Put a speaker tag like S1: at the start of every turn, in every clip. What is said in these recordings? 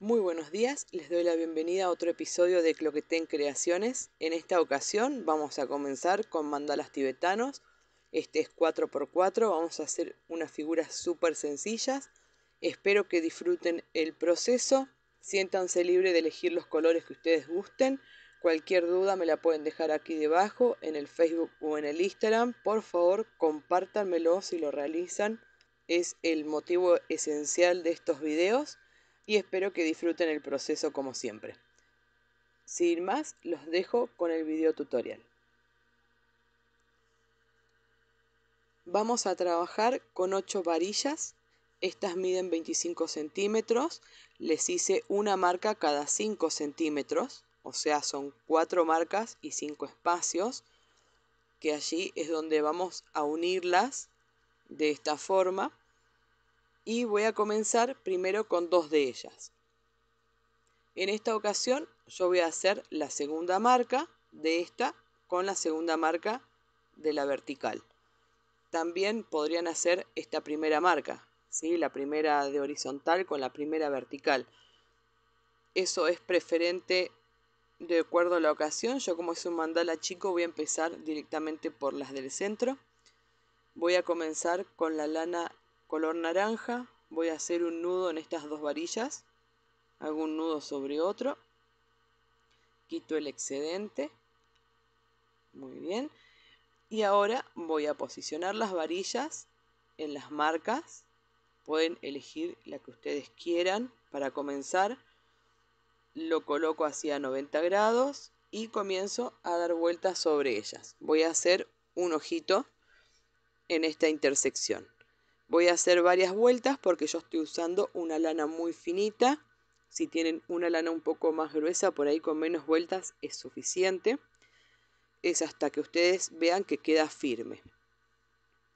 S1: Muy buenos días, les doy la bienvenida a otro episodio de Cloquetén Creaciones. En esta ocasión vamos a comenzar con mandalas tibetanos. Este es 4x4, vamos a hacer unas figuras súper sencillas. Espero que disfruten el proceso, siéntanse libre de elegir los colores que ustedes gusten. Cualquier duda me la pueden dejar aquí debajo, en el Facebook o en el Instagram. Por favor, compártanmelo si lo realizan. Es el motivo esencial de estos videos y espero que disfruten el proceso como siempre. Sin más, los dejo con el video tutorial. Vamos a trabajar con 8 varillas. Estas miden 25 centímetros. Les hice una marca cada 5 centímetros. O sea, son 4 marcas y 5 espacios. Que allí es donde vamos a unirlas de esta forma y voy a comenzar primero con dos de ellas. En esta ocasión yo voy a hacer la segunda marca de esta con la segunda marca de la vertical. También podrían hacer esta primera marca, ¿sí? la primera de horizontal con la primera vertical. Eso es preferente de acuerdo a la ocasión. Yo como es un mandala chico voy a empezar directamente por las del centro. Voy a comenzar con la lana color naranja voy a hacer un nudo en estas dos varillas hago un nudo sobre otro quito el excedente muy bien y ahora voy a posicionar las varillas en las marcas pueden elegir la que ustedes quieran para comenzar lo coloco hacia 90 grados y comienzo a dar vueltas sobre ellas voy a hacer un ojito en esta intersección Voy a hacer varias vueltas porque yo estoy usando una lana muy finita. Si tienen una lana un poco más gruesa, por ahí con menos vueltas es suficiente. Es hasta que ustedes vean que queda firme.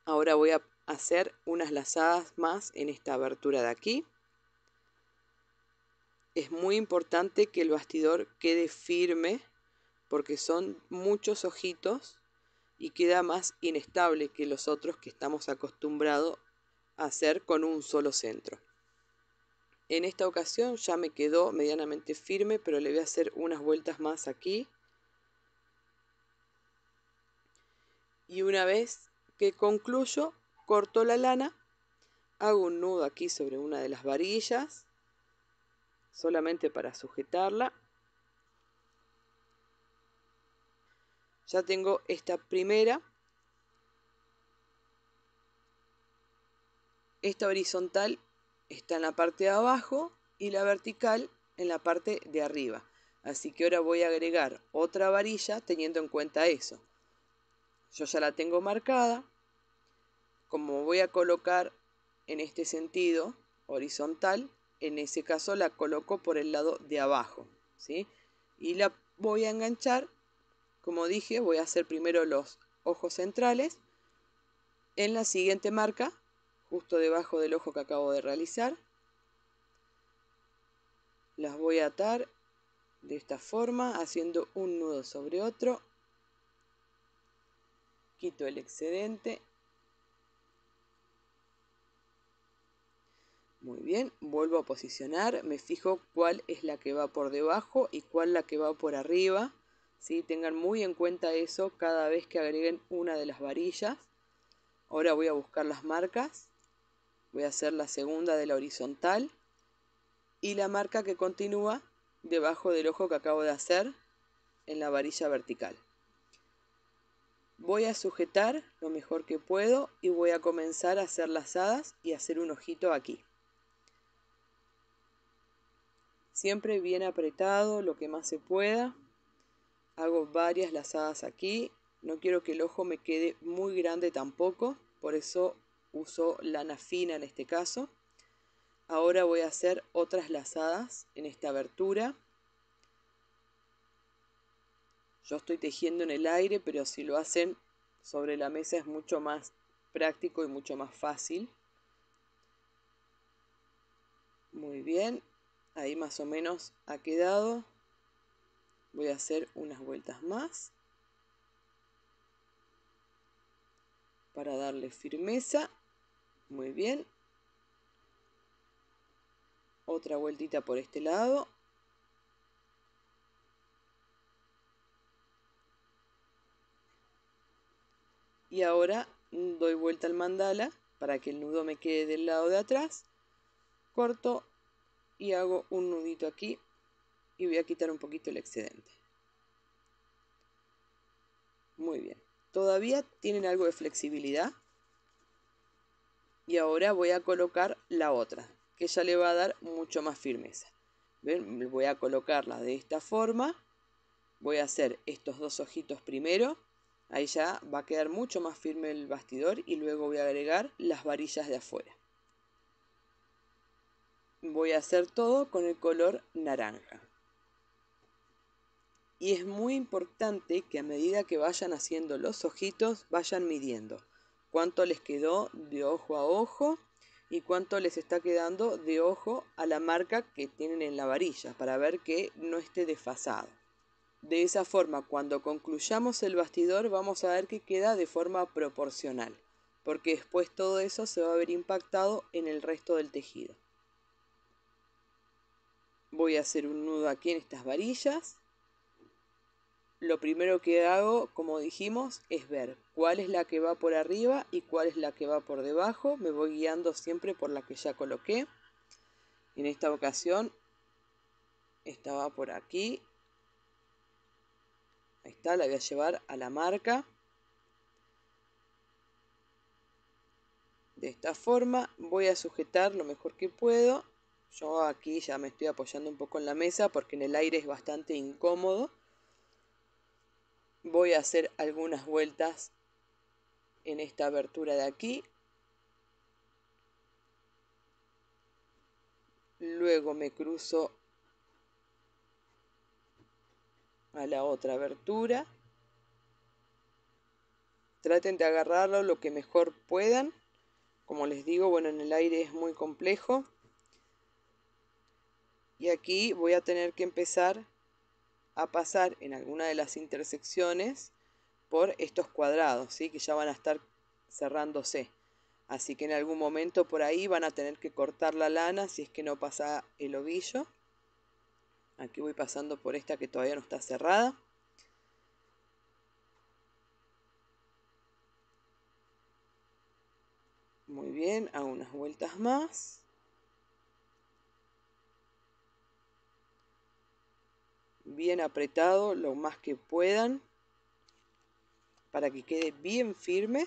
S1: Ahora voy a hacer unas lazadas más en esta abertura de aquí. Es muy importante que el bastidor quede firme porque son muchos ojitos y queda más inestable que los otros que estamos acostumbrados hacer con un solo centro. En esta ocasión ya me quedó medianamente firme, pero le voy a hacer unas vueltas más aquí. Y una vez que concluyo, corto la lana, hago un nudo aquí sobre una de las varillas, solamente para sujetarla. Ya tengo esta primera Esta horizontal está en la parte de abajo y la vertical en la parte de arriba. Así que ahora voy a agregar otra varilla teniendo en cuenta eso. Yo ya la tengo marcada. Como voy a colocar en este sentido horizontal, en ese caso la coloco por el lado de abajo. ¿sí? Y la voy a enganchar, como dije, voy a hacer primero los ojos centrales en la siguiente marca justo debajo del ojo que acabo de realizar. Las voy a atar de esta forma, haciendo un nudo sobre otro. Quito el excedente. Muy bien, vuelvo a posicionar, me fijo cuál es la que va por debajo y cuál la que va por arriba. Tengan muy en cuenta eso cada vez que agreguen una de las varillas. Ahora voy a buscar las marcas voy a hacer la segunda de la horizontal y la marca que continúa debajo del ojo que acabo de hacer en la varilla vertical. Voy a sujetar lo mejor que puedo y voy a comenzar a hacer lazadas y hacer un ojito aquí. Siempre bien apretado lo que más se pueda. Hago varias lazadas aquí. No quiero que el ojo me quede muy grande tampoco, por eso uso lana fina en este caso. Ahora voy a hacer otras lazadas en esta abertura. Yo estoy tejiendo en el aire, pero si lo hacen sobre la mesa es mucho más práctico y mucho más fácil. Muy bien, ahí más o menos ha quedado. Voy a hacer unas vueltas más para darle firmeza muy bien. Otra vueltita por este lado. Y ahora doy vuelta al mandala para que el nudo me quede del lado de atrás. Corto y hago un nudito aquí y voy a quitar un poquito el excedente. Muy bien. Todavía tienen algo de flexibilidad, y ahora voy a colocar la otra que ya le va a dar mucho más firmeza voy a colocarla de esta forma voy a hacer estos dos ojitos primero ahí ya va a quedar mucho más firme el bastidor y luego voy a agregar las varillas de afuera voy a hacer todo con el color naranja y es muy importante que a medida que vayan haciendo los ojitos vayan midiendo cuánto les quedó de ojo a ojo y cuánto les está quedando de ojo a la marca que tienen en la varilla para ver que no esté desfasado. De esa forma, cuando concluyamos el bastidor vamos a ver que queda de forma proporcional, porque después todo eso se va a ver impactado en el resto del tejido. Voy a hacer un nudo aquí en estas varillas lo primero que hago, como dijimos, es ver cuál es la que va por arriba y cuál es la que va por debajo. Me voy guiando siempre por la que ya coloqué. En esta ocasión estaba por aquí. Ahí está, la voy a llevar a la marca. De esta forma voy a sujetar lo mejor que puedo. Yo aquí ya me estoy apoyando un poco en la mesa porque en el aire es bastante incómodo voy a hacer algunas vueltas en esta abertura de aquí. Luego me cruzo a la otra abertura. Traten de agarrarlo lo que mejor puedan. Como les digo, bueno, en el aire es muy complejo. Y aquí voy a tener que empezar a pasar en alguna de las intersecciones por estos cuadrados, ¿sí? que ya van a estar cerrándose. Así que en algún momento por ahí van a tener que cortar la lana si es que no pasa el ovillo. Aquí voy pasando por esta que todavía no está cerrada. Muy bien, hago unas vueltas más. bien apretado lo más que puedan para que quede bien firme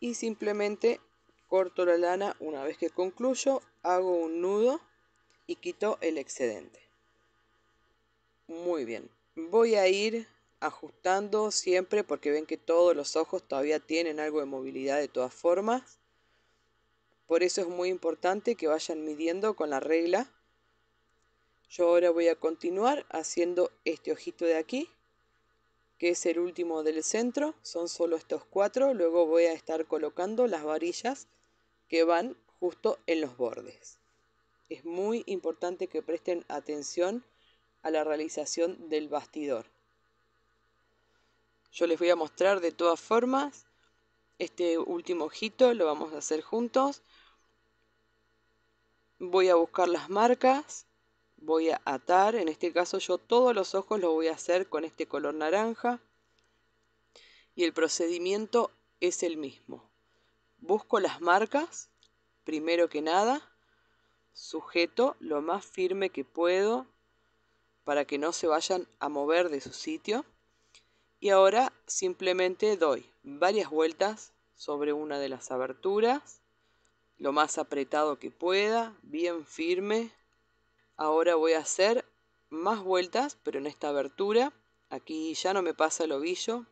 S1: y simplemente corto la lana una vez que concluyo hago un nudo y quito el excedente muy bien voy a ir ajustando siempre porque ven que todos los ojos todavía tienen algo de movilidad de todas formas por eso es muy importante que vayan midiendo con la regla yo ahora voy a continuar haciendo este ojito de aquí, que es el último del centro, son solo estos cuatro, luego voy a estar colocando las varillas que van justo en los bordes. Es muy importante que presten atención a la realización del bastidor. Yo les voy a mostrar de todas formas este último ojito, lo vamos a hacer juntos. Voy a buscar las marcas voy a atar, en este caso yo todos los ojos los voy a hacer con este color naranja y el procedimiento es el mismo. Busco las marcas, primero que nada, sujeto lo más firme que puedo para que no se vayan a mover de su sitio y ahora simplemente doy varias vueltas sobre una de las aberturas, lo más apretado que pueda, bien firme, Ahora voy a hacer más vueltas, pero en esta abertura. Aquí ya no me pasa el ovillo,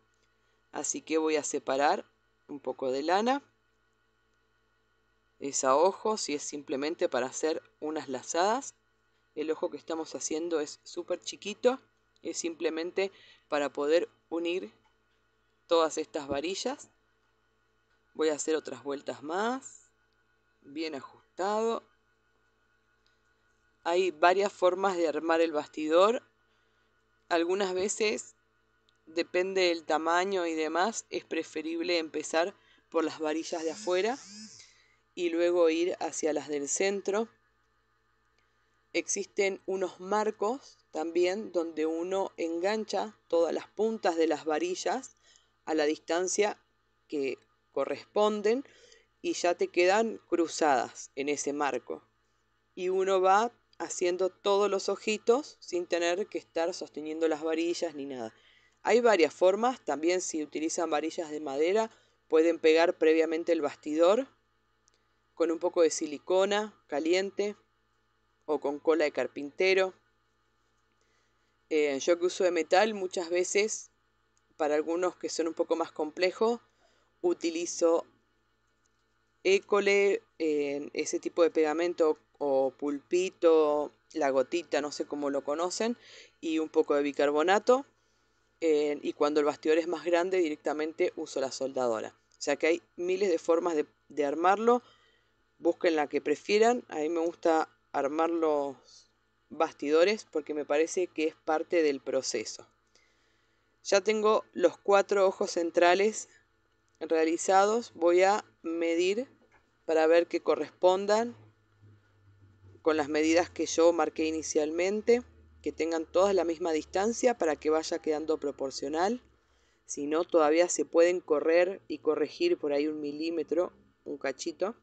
S1: así que voy a separar un poco de lana. Es a ojo, si es simplemente para hacer unas lazadas. El ojo que estamos haciendo es súper chiquito, es simplemente para poder unir todas estas varillas. Voy a hacer otras vueltas más, bien ajustado hay varias formas de armar el bastidor. Algunas veces, depende del tamaño y demás, es preferible empezar por las varillas de afuera y luego ir hacia las del centro. Existen unos marcos también donde uno engancha todas las puntas de las varillas a la distancia que corresponden y ya te quedan cruzadas en ese marco. Y uno va haciendo todos los ojitos sin tener que estar sosteniendo las varillas ni nada. Hay varias formas, también si utilizan varillas de madera pueden pegar previamente el bastidor con un poco de silicona caliente o con cola de carpintero. Eh, yo que uso de metal muchas veces, para algunos que son un poco más complejos, utilizo école, ese tipo de pegamento o pulpito, la gotita, no sé cómo lo conocen, y un poco de bicarbonato. Eh, y cuando el bastidor es más grande, directamente uso la soldadora. O sea que hay miles de formas de armarlo. Busquen la que prefieran. A mí me gusta armar los bastidores porque me parece que es parte del proceso. Ya tengo los cuatro ojos centrales realizados. Voy a medir para ver que correspondan con las medidas que yo marqué inicialmente, que tengan todas la misma distancia para que vaya quedando proporcional. Si no, todavía se pueden correr y corregir por ahí un milímetro, un cachito.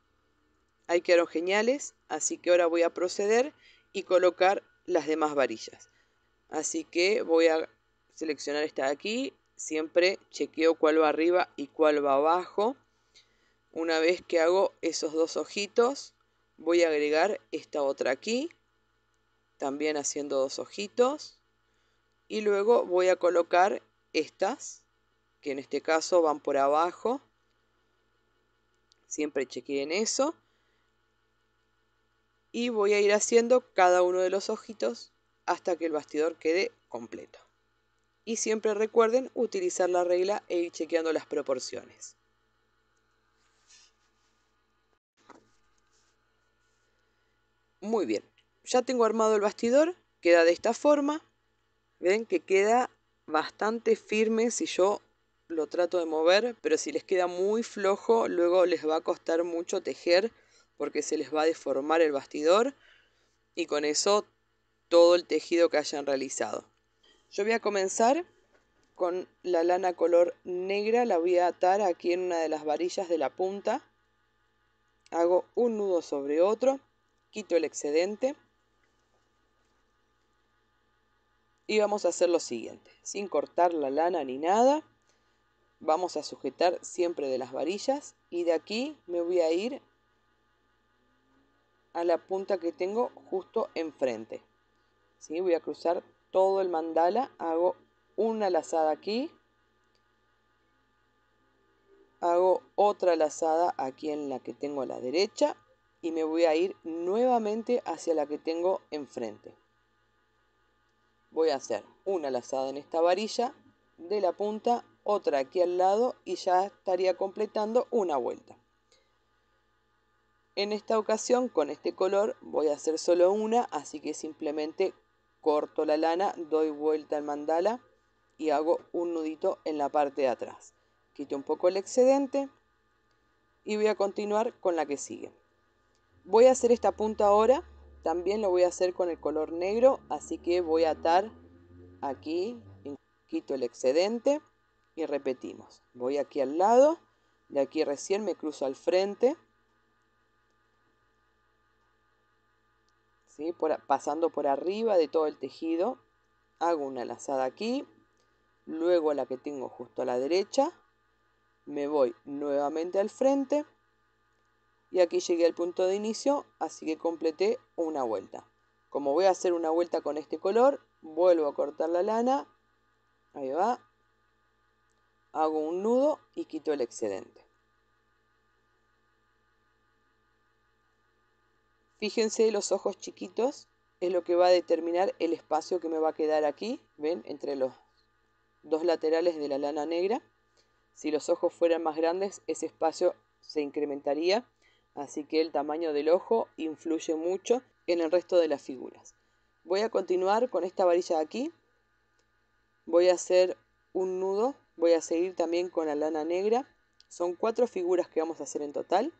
S1: Ahí quedaron geniales, así que ahora voy a proceder y colocar las demás varillas. Así que voy a seleccionar esta de aquí, siempre chequeo cuál va arriba y cuál va abajo. Una vez que hago esos dos ojitos, voy a agregar esta otra aquí, también haciendo dos ojitos. Y luego voy a colocar estas, que en este caso van por abajo. Siempre chequeen eso. Y voy a ir haciendo cada uno de los ojitos hasta que el bastidor quede completo. Y siempre recuerden utilizar la regla e ir chequeando las proporciones. Muy bien, ya tengo armado el bastidor, queda de esta forma. Ven que queda bastante firme si yo lo trato de mover, pero si les queda muy flojo, luego les va a costar mucho tejer porque se les va a deformar el bastidor y con eso todo el tejido que hayan realizado. Yo voy a comenzar con la lana color negra, la voy a atar aquí en una de las varillas de la punta. Hago un nudo sobre otro quito el excedente y vamos a hacer lo siguiente, sin cortar la lana ni nada, vamos a sujetar siempre de las varillas y de aquí me voy a ir a la punta que tengo justo enfrente. ¿Sí? Voy a cruzar todo el mandala, hago una lazada aquí, hago otra lazada aquí en la que tengo a la derecha y me voy a ir nuevamente hacia la que tengo enfrente. Voy a hacer una lazada en esta varilla de la punta, otra aquí al lado y ya estaría completando una vuelta. En esta ocasión con este color voy a hacer solo una, así que simplemente corto la lana, doy vuelta al mandala y hago un nudito en la parte de atrás. Quito un poco el excedente y voy a continuar con la que sigue. Voy a hacer esta punta ahora, también lo voy a hacer con el color negro, así que voy a atar aquí, quito el excedente y repetimos. Voy aquí al lado, de aquí recién me cruzo al frente, ¿sí? pasando por arriba de todo el tejido, hago una lazada aquí, luego la que tengo justo a la derecha, me voy nuevamente al frente, y aquí llegué al punto de inicio, así que completé una vuelta. Como voy a hacer una vuelta con este color, vuelvo a cortar la lana, ahí va, hago un nudo y quito el excedente. Fíjense los ojos chiquitos, es lo que va a determinar el espacio que me va a quedar aquí, ven, entre los dos laterales de la lana negra. Si los ojos fueran más grandes, ese espacio se incrementaría así que el tamaño del ojo influye mucho en el resto de las figuras. Voy a continuar con esta varilla de aquí, voy a hacer un nudo, voy a seguir también con la lana negra, son cuatro figuras que vamos a hacer en total,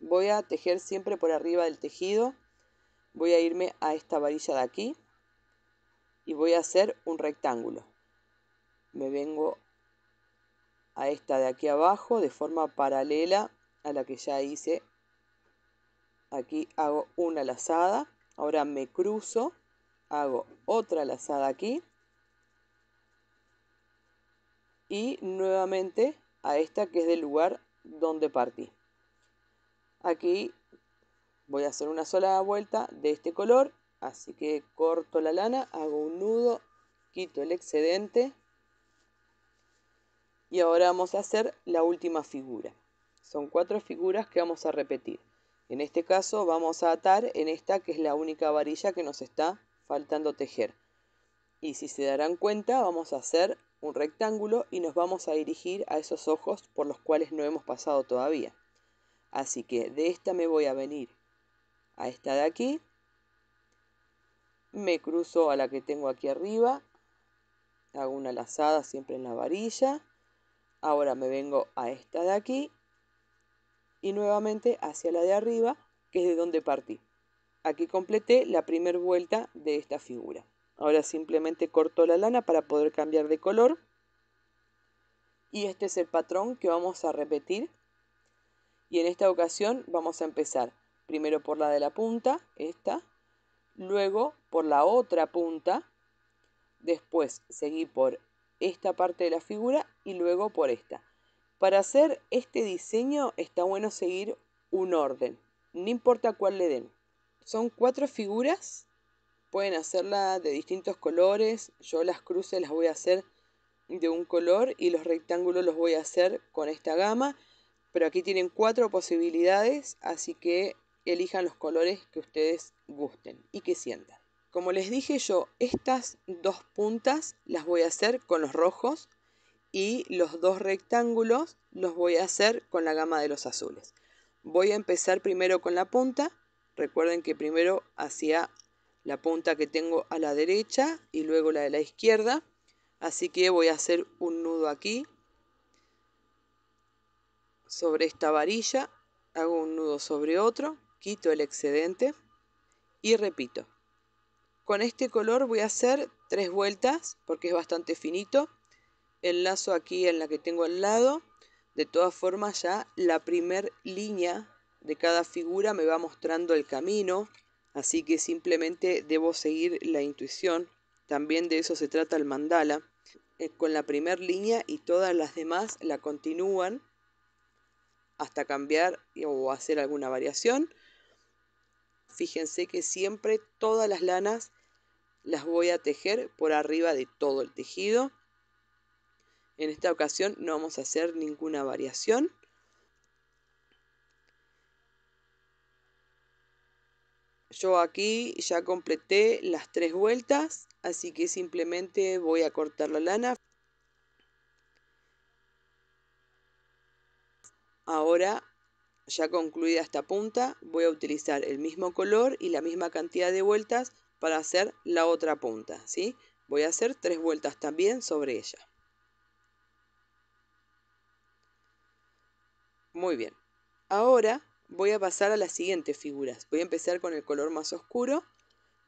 S1: voy a tejer siempre por arriba del tejido, voy a irme a esta varilla de aquí y voy a hacer un rectángulo. Me vengo a esta de aquí abajo de forma paralela a la que ya hice. Aquí hago una lazada, ahora me cruzo, hago otra lazada aquí y nuevamente a esta que es del lugar donde partí. Aquí voy a hacer una sola vuelta de este color, así que corto la lana, hago un nudo, quito el excedente y ahora vamos a hacer la última figura. Son cuatro figuras que vamos a repetir. En este caso vamos a atar en esta que es la única varilla que nos está faltando tejer. Y si se darán cuenta vamos a hacer un rectángulo y nos vamos a dirigir a esos ojos por los cuales no hemos pasado todavía. Así que de esta me voy a venir a esta de aquí. Me cruzo a la que tengo aquí arriba. Hago una lazada siempre en la varilla. Ahora me vengo a esta de aquí y nuevamente hacia la de arriba, que es de donde partí. Aquí completé la primera vuelta de esta figura. Ahora simplemente corto la lana para poder cambiar de color. Y este es el patrón que vamos a repetir. Y en esta ocasión vamos a empezar primero por la de la punta, esta, luego por la otra punta, después seguí por esta parte de la figura y luego por esta. Para hacer este diseño está bueno seguir un orden, no importa cuál le den. Son cuatro figuras, pueden hacerla de distintos colores, yo las cruces las voy a hacer de un color y los rectángulos los voy a hacer con esta gama, pero aquí tienen cuatro posibilidades, así que elijan los colores que ustedes gusten y que sientan. Como les dije yo, estas dos puntas las voy a hacer con los rojos y los dos rectángulos los voy a hacer con la gama de los azules. Voy a empezar primero con la punta. Recuerden que primero hacía la punta que tengo a la derecha y luego la de la izquierda. Así que voy a hacer un nudo aquí sobre esta varilla, hago un nudo sobre otro, quito el excedente y repito. Con este color voy a hacer tres vueltas porque es bastante finito. Enlazo lazo aquí en la que tengo al lado. De todas formas ya la primer línea de cada figura me va mostrando el camino, así que simplemente debo seguir la intuición. También de eso se trata el mandala. con la primer línea y todas las demás la continúan hasta cambiar o hacer alguna variación. Fíjense que siempre todas las lanas las voy a tejer por arriba de todo el tejido en esta ocasión no vamos a hacer ninguna variación. Yo aquí ya completé las tres vueltas, así que simplemente voy a cortar la lana. Ahora, ya concluida esta punta, voy a utilizar el mismo color y la misma cantidad de vueltas para hacer la otra punta, ¿sí? Voy a hacer tres vueltas también sobre ella. Muy bien. Ahora voy a pasar a las siguientes figuras. Voy a empezar con el color más oscuro,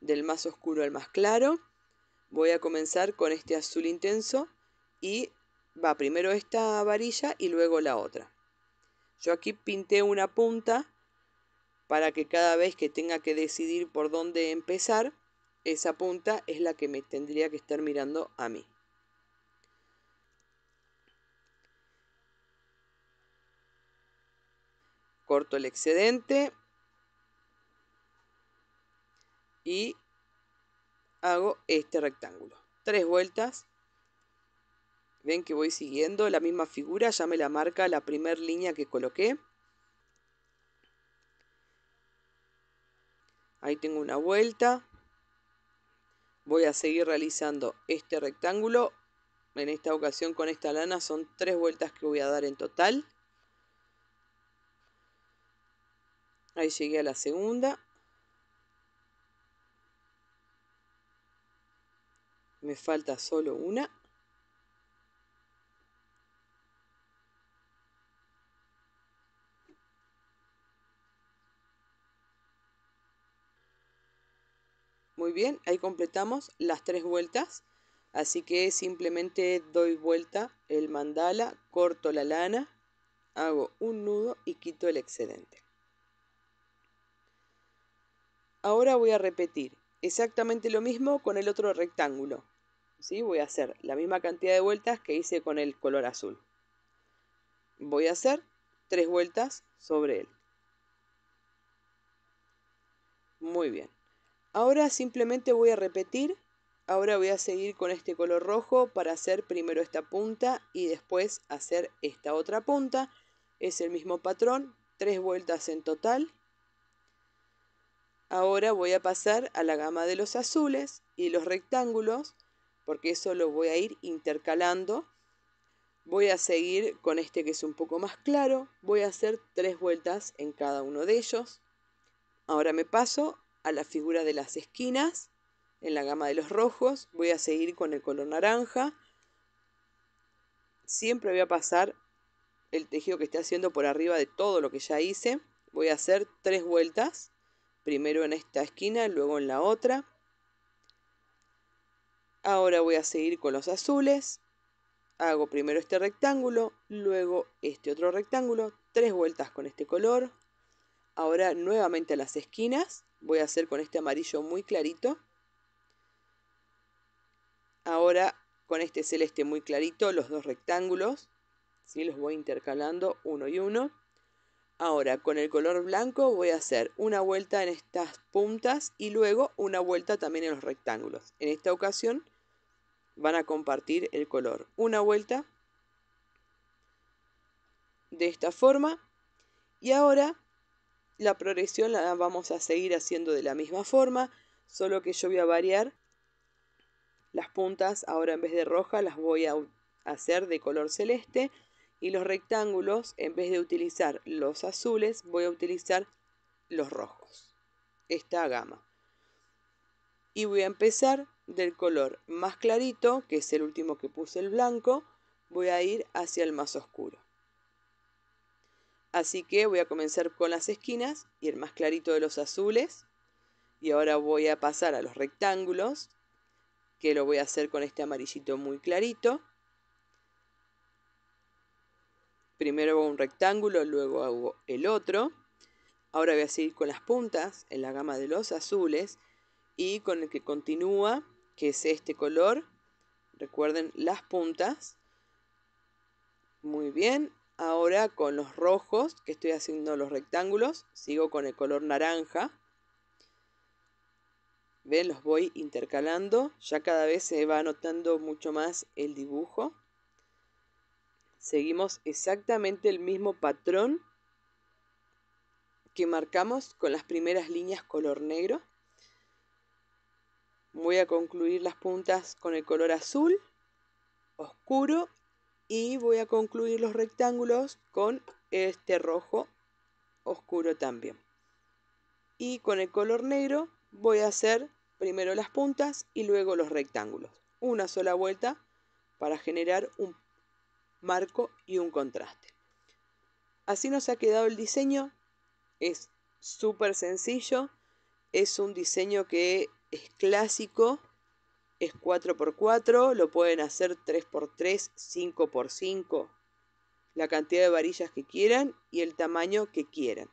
S1: del más oscuro al más claro. Voy a comenzar con este azul intenso y va primero esta varilla y luego la otra. Yo aquí pinté una punta para que cada vez que tenga que decidir por dónde empezar, esa punta es la que me tendría que estar mirando a mí. corto el excedente y hago este rectángulo. Tres vueltas. Ven que voy siguiendo la misma figura, ya me la marca la primera línea que coloqué. Ahí tengo una vuelta. Voy a seguir realizando este rectángulo. En esta ocasión con esta lana son tres vueltas que voy a dar en total. Ahí llegué a la segunda. Me falta solo una. Muy bien, ahí completamos las tres vueltas. Así que simplemente doy vuelta el mandala, corto la lana, hago un nudo y quito el excedente. Ahora voy a repetir exactamente lo mismo con el otro rectángulo. ¿Sí? Voy a hacer la misma cantidad de vueltas que hice con el color azul. Voy a hacer tres vueltas sobre él. Muy bien. Ahora simplemente voy a repetir. Ahora voy a seguir con este color rojo para hacer primero esta punta y después hacer esta otra punta. Es el mismo patrón, tres vueltas en total. Ahora voy a pasar a la gama de los azules y los rectángulos, porque eso lo voy a ir intercalando. Voy a seguir con este que es un poco más claro. Voy a hacer tres vueltas en cada uno de ellos. Ahora me paso a la figura de las esquinas, en la gama de los rojos. Voy a seguir con el color naranja. Siempre voy a pasar el tejido que esté haciendo por arriba de todo lo que ya hice. Voy a hacer tres vueltas primero en esta esquina, luego en la otra. Ahora voy a seguir con los azules. Hago primero este rectángulo, luego este otro rectángulo, tres vueltas con este color. Ahora nuevamente a las esquinas, voy a hacer con este amarillo muy clarito. Ahora con este celeste muy clarito los dos rectángulos, ¿sí? los voy intercalando uno y uno. Ahora con el color blanco voy a hacer una vuelta en estas puntas y luego una vuelta también en los rectángulos. En esta ocasión van a compartir el color. Una vuelta de esta forma y ahora la progresión la vamos a seguir haciendo de la misma forma, solo que yo voy a variar las puntas. Ahora en vez de roja las voy a hacer de color celeste y los rectángulos, en vez de utilizar los azules, voy a utilizar los rojos, esta gama. Y voy a empezar del color más clarito, que es el último que puse el blanco, voy a ir hacia el más oscuro. Así que voy a comenzar con las esquinas y el más clarito de los azules. Y ahora voy a pasar a los rectángulos, que lo voy a hacer con este amarillito muy clarito. Primero hago un rectángulo, luego hago el otro. Ahora voy a seguir con las puntas en la gama de los azules y con el que continúa, que es este color. Recuerden las puntas. Muy bien. Ahora con los rojos, que estoy haciendo los rectángulos, sigo con el color naranja. Ven, los voy intercalando. Ya cada vez se va notando mucho más el dibujo seguimos exactamente el mismo patrón que marcamos con las primeras líneas color negro. Voy a concluir las puntas con el color azul oscuro y voy a concluir los rectángulos con este rojo oscuro también. Y con el color negro voy a hacer primero las puntas y luego los rectángulos. Una sola vuelta para generar un marco y un contraste. Así nos ha quedado el diseño. Es súper sencillo. Es un diseño que es clásico. Es 4x4. Lo pueden hacer 3x3, 5x5. La cantidad de varillas que quieran y el tamaño que quieran.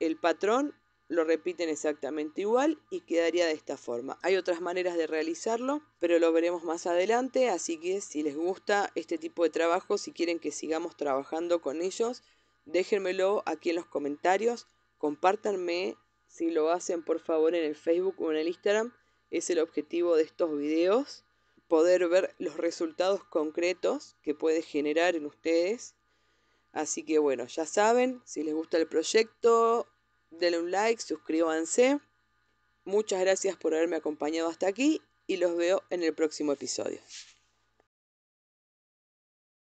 S1: El patrón lo repiten exactamente igual y quedaría de esta forma. Hay otras maneras de realizarlo, pero lo veremos más adelante, así que si les gusta este tipo de trabajo, si quieren que sigamos trabajando con ellos, déjenmelo aquí en los comentarios, Compartanme si lo hacen por favor en el Facebook o en el Instagram, es el objetivo de estos videos, poder ver los resultados concretos que puede generar en ustedes. Así que bueno, ya saben, si les gusta el proyecto denle un like, suscríbanse. Muchas gracias por haberme acompañado hasta aquí y los veo en el próximo episodio.